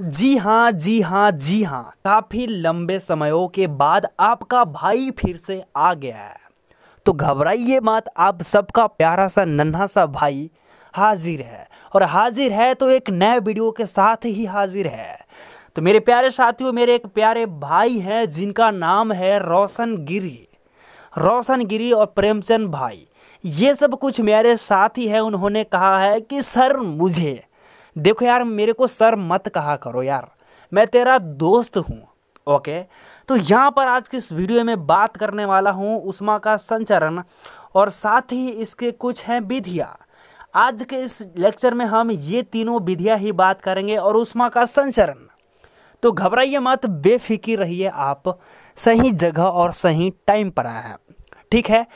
जी हाँ जी हाँ जी हाँ काफ़ी लंबे समयों के बाद आपका भाई फिर से आ गया है तो घबराइए मत आप सबका प्यारा सा नन्हा सा भाई हाजिर है और हाजिर है तो एक नए वीडियो के साथ ही हाजिर है तो मेरे प्यारे साथियों मेरे एक प्यारे भाई हैं जिनका नाम है रोशन गिरी रोशन गिरी और प्रेमचंद भाई ये सब कुछ मेरे साथ ही है उन्होंने कहा है कि सर मुझे देखो यार मेरे को सर मत कहा करो यार मैं तेरा दोस्त हूँ ओके तो यहाँ पर आज की इस वीडियो में बात करने वाला हूँ उष्मा का संचरण और साथ ही इसके कुछ हैं विधियाँ आज के इस लेक्चर में हम ये तीनों विधियाँ ही बात करेंगे और उष्मा का संचरण तो घबराइए मत बेफिक्र रहिए आप सही जगह और सही टाइम पर आए हैं ठीक है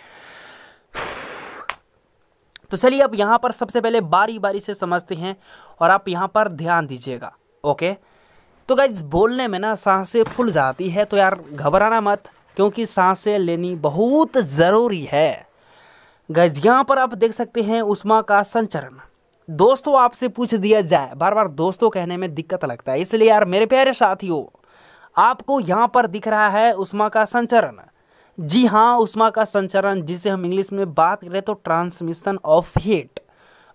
तो चलिए अब यहाँ पर सबसे पहले बारी बारी से समझते हैं और आप यहाँ पर ध्यान दीजिएगा ओके तो गाइज बोलने में ना सांसें फुल जाती है तो यार घबराना मत क्योंकि सांसें लेनी बहुत ज़रूरी है गज यहाँ पर आप देख सकते हैं उष्मा का संचरण दोस्तों आपसे पूछ दिया जाए बार बार दोस्तों कहने में दिक्कत लगता है इसलिए यार मेरे प्यारे साथियों आपको यहाँ पर दिख रहा है उष्मा का संचरण जी हाँ उष्मा का संचरण जिसे हम इंग्लिश में बात करें तो transmission of heat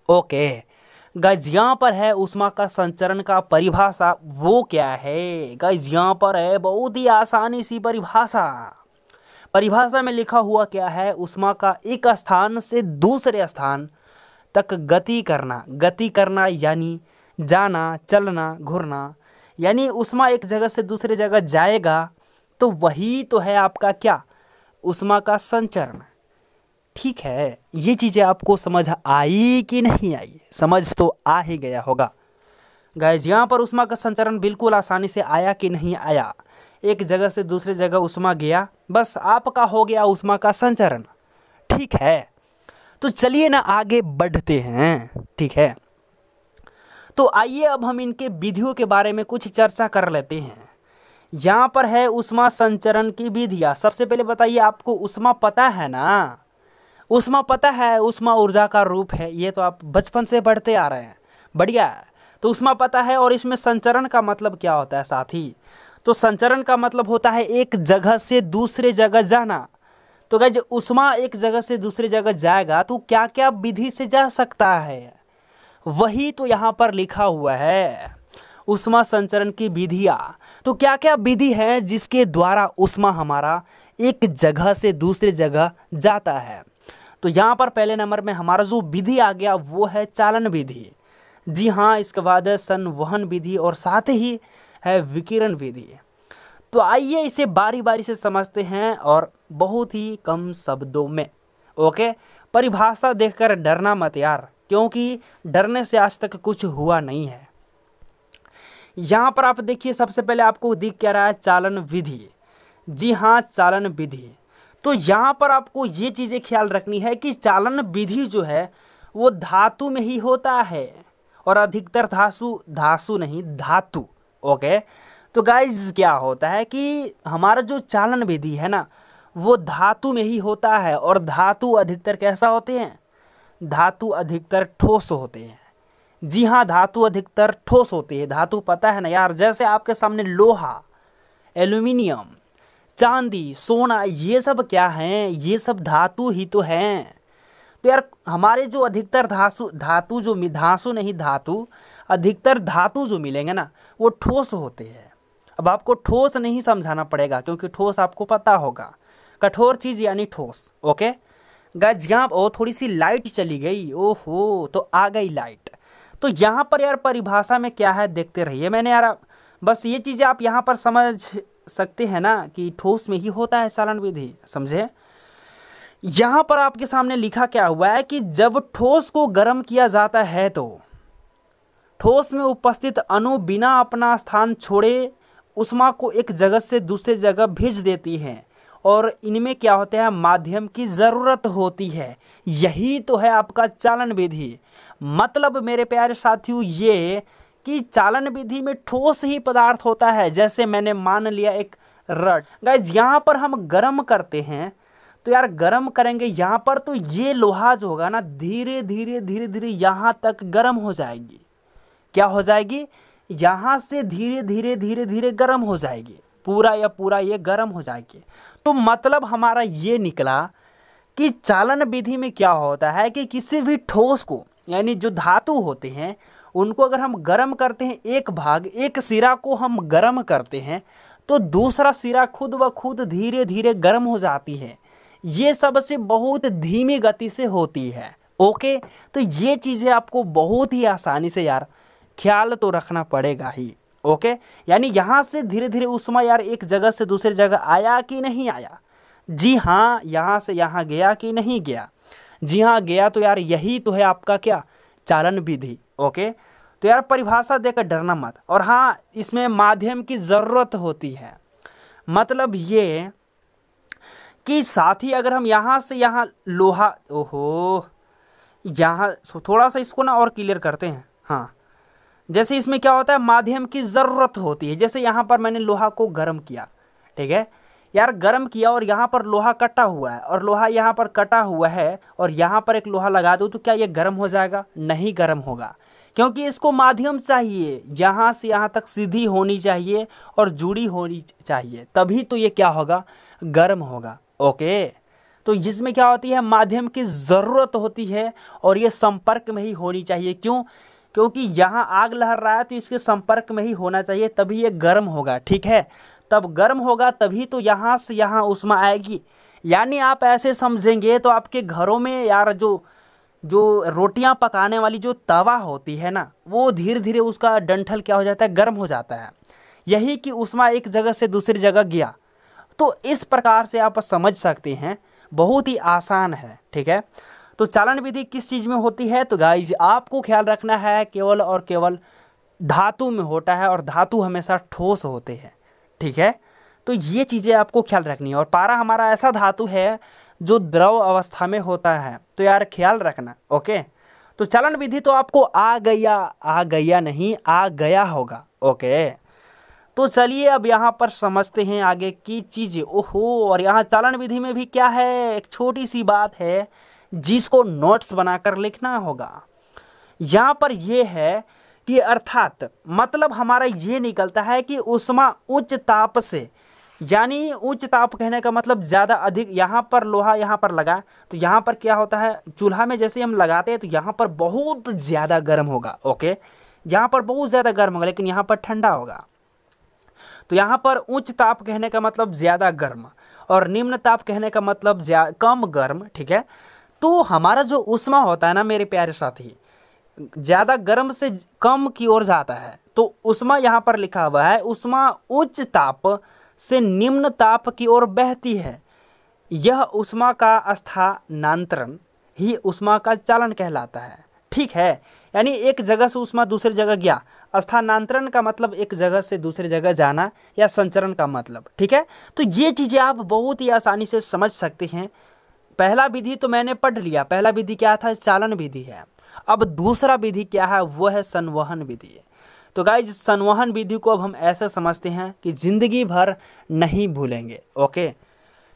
okay guys यहाँ पर है उष्मा का संचरण का परिभाषा वो क्या है गाइज यहाँ पर है बहुत ही आसानी सी परिभाषा परिभाषा में लिखा हुआ क्या है उष्मा का एक स्थान से दूसरे स्थान तक गति करना गति करना यानी जाना चलना घूरना यानी उष्मा एक जगह से दूसरे जगह जाएगा तो वही तो है आपका क्या उष्मा का संचरण ठीक है ये चीज़ें आपको समझ आई कि नहीं आई समझ तो आ ही गया होगा गैज यहाँ पर उष्मा का संचरण बिल्कुल आसानी से आया कि नहीं आया एक जगह से दूसरे जगह उष्मा गया बस आपका हो गया उष्मा का संचरण ठीक है तो चलिए ना आगे बढ़ते हैं ठीक है तो आइए अब हम इनके विधियों के बारे में कुछ चर्चा कर लेते हैं यहाँ पर है उष्मा संचरण की विधिया सबसे पहले बताइए आपको उष्मा पता है ना उष्मा पता है उष्मा ऊर्जा का रूप है ये तो आप बचपन से बढ़ते आ रहे हैं बढ़िया तो उष्मा पता है और इसमें संचरण का मतलब क्या होता है साथी तो संचरण का मतलब होता है एक जगह से दूसरे जगह जाना तो क्या उष्मा एक जगह से दूसरे जगह जाएगा तो क्या क्या विधि से जा सकता है वही तो यहाँ पर लिखा हुआ है उष्मा संचरण की विधियाँ तो क्या क्या विधि है जिसके द्वारा उष्मा हमारा एक जगह से दूसरे जगह जाता है तो यहाँ पर पहले नंबर में हमारा जो विधि आ गया वो है चालन विधि जी हाँ इसके बाद है संवहन विधि और साथ ही है विकिरण विधि तो आइए इसे बारी बारी से समझते हैं और बहुत ही कम शब्दों में ओके परिभाषा देखकर डरना मत यार क्योंकि डरने से आज तक कुछ हुआ नहीं है यहाँ पर आप देखिए सबसे पहले आपको दिख क्या रहा है चालन विधि जी हाँ चालन विधि तो यहाँ पर आपको ये चीज़ें ख्याल रखनी है कि चालन विधि जो है वो धातु में ही होता है और अधिकतर धासु धासु नहीं धातु ओके तो गाइज क्या होता है कि हमारा जो चालन विधि है ना वो धातु में ही होता है और धातु अधिकतर कैसा होते हैं धातु अधिकतर ठोस होते हैं जी हाँ धातु अधिकतर ठोस होती है धातु पता है ना यार जैसे आपके सामने लोहा एल्यूमिनियम चांदी सोना ये सब क्या हैं ये सब धातु ही तो हैं तो यार हमारे जो अधिकतर धातु धातु जो धासु नहीं धातु अधिकतर धातु जो मिलेंगे ना वो ठोस होते हैं अब आपको ठोस नहीं समझाना पड़ेगा क्योंकि ठोस आपको पता होगा कठोर चीज़ यानी ठोस ओके गज यहाँ और थोड़ी सी लाइट चली गई ओहो तो आ गई लाइट तो यहाँ पर यार परिभाषा में क्या है देखते रहिए मैंने यार बस ये चीज़ें आप यहाँ पर समझ सकते हैं ना कि ठोस में ही होता है सालन विधि समझे यहाँ पर आपके सामने लिखा क्या हुआ है कि जब ठोस को गर्म किया जाता है तो ठोस में उपस्थित अणु बिना अपना स्थान छोड़े उष्मा को एक जगह से दूसरे जगह भेज देती हैं और इनमें क्या होता है माध्यम की ज़रूरत होती है यही तो है आपका चालन विधि मतलब मेरे प्यारे साथियों ये कि चालन विधि में ठोस ही पदार्थ होता है जैसे मैंने मान लिया एक रड गाइज यहाँ पर हम गर्म करते हैं तो यार गर्म करेंगे यहाँ पर तो ये लोहा जो होगा ना धीरे धीरे धीरे धीरे यहाँ तक गर्म हो जाएगी क्या हो जाएगी यहाँ से धीरे धीरे धीरे धीरे गर्म हो जाएगी पूरा या पूरा ये गर्म हो जाएगी तो मतलब हमारा ये निकला कि चालन विधि में क्या होता है कि किसी भी ठोस को यानी जो धातु होते हैं उनको अगर हम गर्म करते हैं एक भाग एक सिरा को हम गर्म करते हैं तो दूसरा सिरा खुद ब खुद धीरे धीरे गर्म हो जाती है ये सबसे बहुत धीमी गति से होती है ओके तो ये चीज़ें आपको बहुत ही आसानी से यार ख्याल तो रखना पड़ेगा ही ओके यानी यहाँ से धीरे धीरे उष्मा यार एक जगह से दूसरी जगह आया कि नहीं आया जी हाँ यहाँ से यहाँ गया कि नहीं गया जी हाँ गया तो यार यही तो है आपका क्या चालन विधि ओके तो यार परिभाषा देकर डरना मत और हाँ इसमें माध्यम की ज़रूरत होती है मतलब ये कि साथ ही अगर हम यहाँ से यहाँ लोहा ओहो यहाँ थोड़ा सा इसको ना और क्लियर करते हैं हाँ जैसे इसमें क्या होता है माध्यम की ज़रूरत होती है जैसे यहाँ पर मैंने लोहा को गर्म किया ठीक है यार गर्म किया और यहाँ पर लोहा कटा हुआ है और लोहा यहाँ पर कटा हुआ है और यहाँ पर एक लोहा लगा दूँ तो क्या ये गर्म हो जाएगा नहीं गर्म होगा क्योंकि इसको माध्यम चाहिए जहाँ से यहाँ तक सीधी होनी चाहिए और जुड़ी होनी चाहिए तभी तो ये क्या होगा गर्म होगा ओके तो जिसमें क्या होती है माध्यम की ज़रूरत होती है और ये संपर्क में ही होनी चाहिए क्यों क्योंकि यहाँ आग लहर रहा है तो इसके संपर्क में ही होना चाहिए तभी ये गर्म होगा ठीक है तब गर्म होगा तभी तो यहाँ से यहाँ उष्मा आएगी यानी आप ऐसे समझेंगे तो आपके घरों में यार जो जो रोटियाँ पकाने वाली जो तवा होती है ना वो धीरे धीरे उसका डंठल क्या हो जाता है गर्म हो जाता है यही कि उष्मा एक जगह से दूसरी जगह गया तो इस प्रकार से आप समझ सकते हैं बहुत ही आसान है ठीक है तो चालन विधि किस चीज़ में होती है तो गाइज आपको ख्याल रखना है केवल और केवल धातु में होता है और धातु हमेशा ठोस होते हैं ठीक है तो ये चीज़ें आपको ख्याल रखनी है और पारा हमारा ऐसा धातु है जो द्रव अवस्था में होता है तो यार ख्याल रखना ओके तो चलन विधि तो आपको आ गया आ गया नहीं आ गया होगा ओके तो चलिए अब यहाँ पर समझते हैं आगे की चीज़ें ओहो और यहाँ चलन विधि में भी क्या है एक छोटी सी बात है जिसको नोट्स बनाकर लिखना होगा यहाँ पर यह है कि अर्थात मतलब हमारा ये निकलता है कि उष्मा उच्च ताप से यानी उच्च ताप कहने का मतलब ज़्यादा अधिक यहाँ पर लोहा यहाँ पर लगा तो यहाँ पर क्या होता है चूल्हा में जैसे हम लगाते हैं तो यहाँ पर बहुत ज़्यादा गर्म होगा ओके यहाँ पर बहुत ज़्यादा गर्म होगा लेकिन यहाँ पर ठंडा होगा तो यहाँ पर उच्च ताप कहने का मतलब ज़्यादा गर्म और निम्न ताप कहने का मतलब कम गर्म ठीक है तो हमारा जो उष्मा होता है ना मेरे प्यारे साथी ज़्यादा गर्म से कम की ओर जाता है तो उष्मा यहाँ पर लिखा हुआ है उष्मा उच्च ताप से निम्न ताप की ओर बहती है यह उष्मा का स्थानांतरण ही उष्मा का चालन कहलाता है ठीक है यानी एक जगह से उष्मा दूसरी जगह गया स्थानांतरण का मतलब एक जगह से दूसरी जगह जाना या संचरण का मतलब ठीक है तो ये चीज़ें आप बहुत ही आसानी से समझ सकते हैं पहला विधि तो मैंने पढ़ लिया पहला विधि क्या था चालन विधि है अब दूसरा विधि क्या है वो है संवहन विधि तो गाइज संवहन विधि को अब हम ऐसे समझते हैं कि जिंदगी भर नहीं भूलेंगे ओके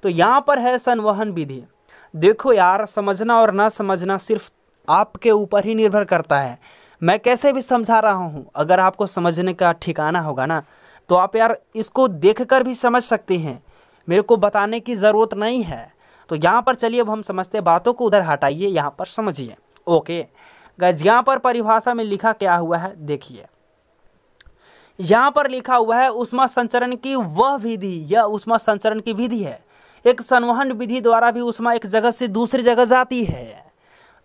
तो यहाँ पर है संवहन विधि देखो यार समझना और ना समझना सिर्फ आपके ऊपर ही निर्भर करता है मैं कैसे भी समझा रहा हूँ अगर आपको समझने का ठिकाना होगा ना तो आप यार इसको देख कर भी समझ सकते हैं मेरे को बताने की ज़रूरत नहीं है तो यहाँ पर चलिए अब हम समझते बातों को उधर हटाइए यहाँ पर समझिए ओके गज यहाँ पर परिभाषा में लिखा क्या हुआ है देखिए यहाँ पर लिखा हुआ है उष्मा संचरण की वह विधि यह उष्मा संचरण की विधि है एक संवहन विधि द्वारा भी उष्मा एक जगह से दूसरी जगह जाती है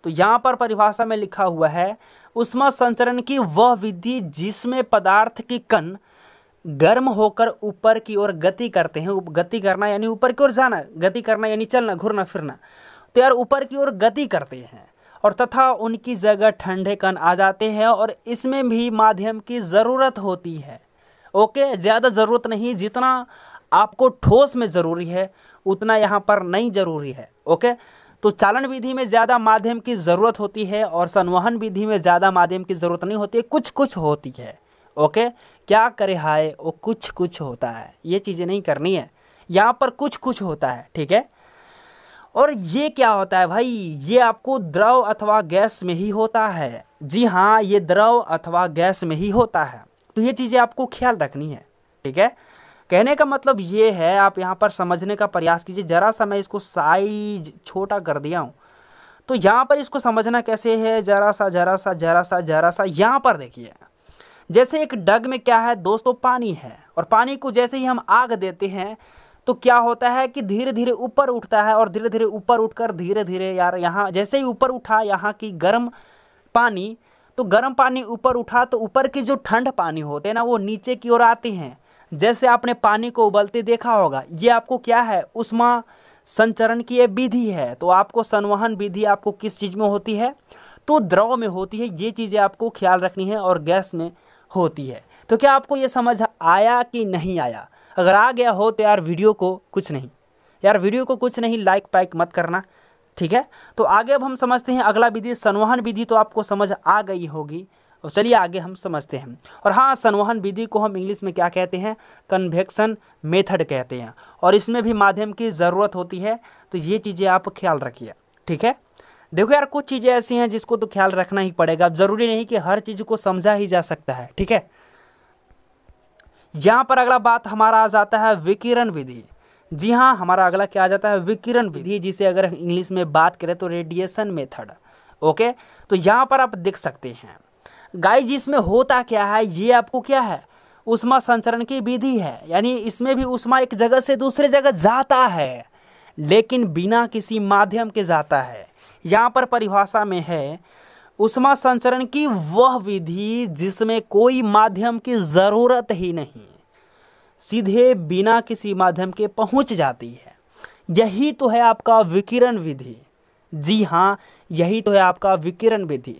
तो यहाँ पर परिभाषा में लिखा हुआ है उष्मा संचरण की वह विधि जिसमें पदार्थ की कण गर्म होकर ऊपर की ओर गति करते हैं गति करना यानी ऊपर की ओर जाना गति करना यानी चलना घूरना फिरना तो यार ऊपर की ओर गति करते हैं और तथा उनकी जगह ठंडे कण आ जाते हैं और इसमें भी माध्यम की ज़रूरत होती है ओके ज़्यादा ज़रूरत नहीं जितना आपको ठोस में ज़रूरी है उतना यहाँ पर नहीं ज़रूरी है ओके तो चालन विधि में ज़्यादा माध्यम की ज़रूरत होती है और संवहन विधि में ज़्यादा माध्यम की ज़रूरत नहीं होती है कुछ कुछ होती है ओके क्या करे हाय वो कुछ कुछ होता है ये चीज़ें नहीं करनी है यहाँ पर कुछ कुछ होता है ठीक है और ये क्या होता है भाई ये आपको द्रव अथवा गैस में ही होता है जी हाँ ये द्रव अथवा गैस में ही होता है तो ये चीज़ें आपको ख्याल रखनी है ठीक है कहने का मतलब ये है आप यहाँ पर समझने का प्रयास कीजिए ज़रा सा मैं इसको साइज छोटा कर दिया हूँ तो यहाँ पर इसको समझना कैसे है ज़रा सा ज़रा सा ज़रा सा ज़रा सा यहाँ पर देखिए जैसे एक डग में क्या है दोस्तों पानी है और पानी को जैसे ही हम आग देते हैं तो क्या होता है कि धीरे धीरे ऊपर उठता है और धीरे धीरे ऊपर उठकर धीरे धीरे यार यहाँ जैसे ही ऊपर उठा यहाँ की गर्म पानी तो गर्म पानी ऊपर उठा तो ऊपर की जो ठंड पानी होते हैं ना वो नीचे की ओर आते हैं जैसे आपने पानी को उबलते देखा होगा ये आपको क्या है उष्मा संचरण की ये विधि है तो आपको संवहन विधि आपको किस चीज़ में होती है तो द्रव में होती है ये चीज़ें आपको ख्याल रखनी है और गैस में होती है तो क्या आपको ये समझ आया कि नहीं आया अगर आ गया हो तो यार वीडियो को कुछ नहीं यार वीडियो को कुछ नहीं लाइक पाइक मत करना ठीक है तो आगे अब हम समझते हैं अगला विधि संवहन विधि तो आपको समझ आ गई होगी और चलिए आगे हम समझते हैं और हाँ संवहन विधि को हम इंग्लिश में क्या कहते हैं कन्वेक्शन मेथड कहते हैं और इसमें भी माध्यम की ज़रूरत होती है तो ये चीज़ें आप ख्याल रखिए ठीक है देखो यार कुछ चीज़ें ऐसी हैं जिसको तो ख्याल रखना ही पड़ेगा अब ज़रूरी नहीं कि हर चीज़ को समझा ही जा सकता है ठीक है यहाँ पर अगला बात हमारा आ जाता है विकिरण विधि जी हाँ हमारा अगला क्या आ जाता है विकिरण विधि जिसे अगर इंग्लिश में बात करें तो रेडिएशन मेथड ओके तो यहाँ पर आप देख सकते हैं जी इसमें होता क्या है ये आपको क्या है उष्मा संचरण की विधि है यानी इसमें भी उष्मा एक जगह से दूसरे जगह जाता है लेकिन बिना किसी माध्यम के जाता है यहाँ पर परिभाषा में है उष्मा संचरण की वह विधि जिसमें कोई माध्यम की ज़रूरत ही नहीं सीधे बिना किसी माध्यम के पहुँच जाती है यही तो है आपका विकिरण विधि जी हाँ यही तो है आपका विकिरण विधि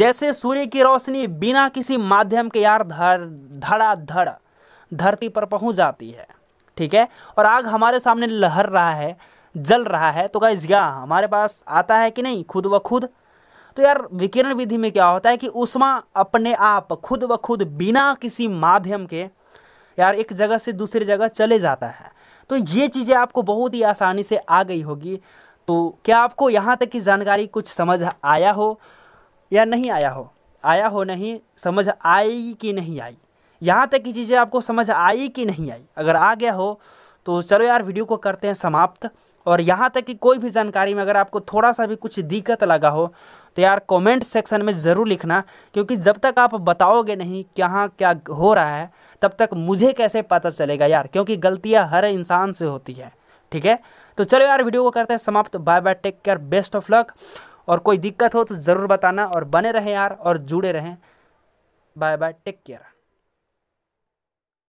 जैसे सूर्य की रोशनी बिना किसी माध्यम के यार धड़ धड़ाधड़ धरती पर पहुंच जाती है ठीक है और आग हमारे सामने लहर रहा है जल रहा है तो गाइज या हमारे पास आता है कि नहीं खुद ब खुद तो यार विकिरण विधि में क्या होता है कि उष्मा अपने आप खुद ब खुद बिना किसी माध्यम के यार एक जगह से दूसरी जगह चले जाता है तो ये चीज़ें आपको बहुत ही आसानी से आ गई होगी तो क्या आपको यहाँ तक की जानकारी कुछ समझ आया हो या नहीं आया हो आया हो नहीं समझ आई कि नहीं आई यहाँ तक की चीज़ें आपको समझ आई कि नहीं आई अगर आ गया हो तो चलो यार वीडियो को करते हैं समाप्त और यहाँ तक कि कोई भी जानकारी में अगर आपको थोड़ा सा भी कुछ दिक्कत लगा हो तो यार कमेंट सेक्शन में ज़रूर लिखना क्योंकि जब तक आप बताओगे नहीं कहाँ क्या हो रहा है तब तक मुझे कैसे पता चलेगा यार क्योंकि गलतियाँ हर इंसान से होती है ठीक है तो चलो यार वीडियो को करते हैं समाप्त bye bye take care best of luck और कोई दिक्कत हो तो ज़रूर बताना और बने रहें यार और जुड़े रहें बाय बाय टेक केयर